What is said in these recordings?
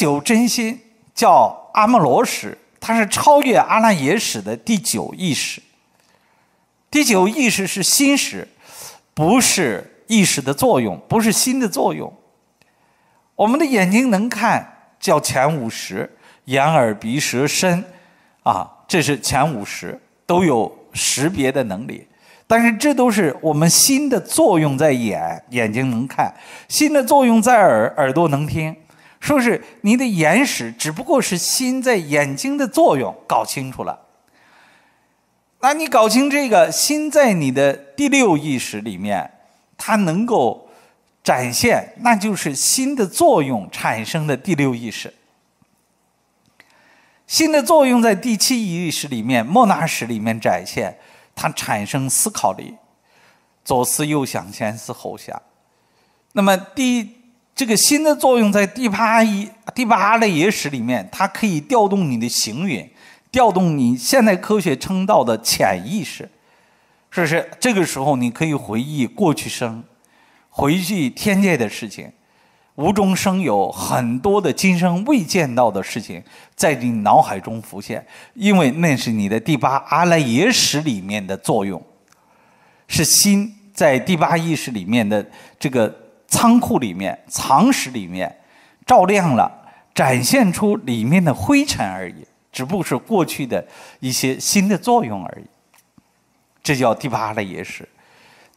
九真心叫阿莫罗识，它是超越阿赖耶识的第九意识。第九意识是心识，不是意识的作用，不是心的作用。我们的眼睛能看，叫前五识，眼、耳、鼻、舌、身，啊，这是前五识都有识别的能力。但是这都是我们心的作用，在眼眼睛能看，心的作用在耳耳朵能听。说是你的眼屎只不过是心在眼睛的作用搞清楚了。那你搞清这个心在你的第六意识里面，它能够展现，那就是心的作用产生的第六意识。心的作用在第七意识里面、莫那识里面展现，它产生思考力，左思右想，前思后想。那么第。这个心的作用在第八一第八阿赖耶识里面，它可以调动你的行云，调动你现代科学称道的潜意识，是不是？这个时候你可以回忆过去生，回忆天界的事情，无中生有，很多的今生未见到的事情在你脑海中浮现，因为那是你的第八阿赖耶识里面的作用，是心在第八意识里面的这个。仓库里面、藏室里面，照亮了，展现出里面的灰尘而已，只不过是过去的一些新的作用而已。这叫第八类意识，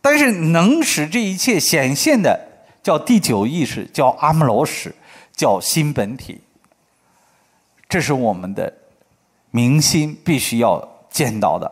但是能使这一切显现的，叫第九意识，叫阿摩罗识，叫新本体。这是我们的明心必须要见到的。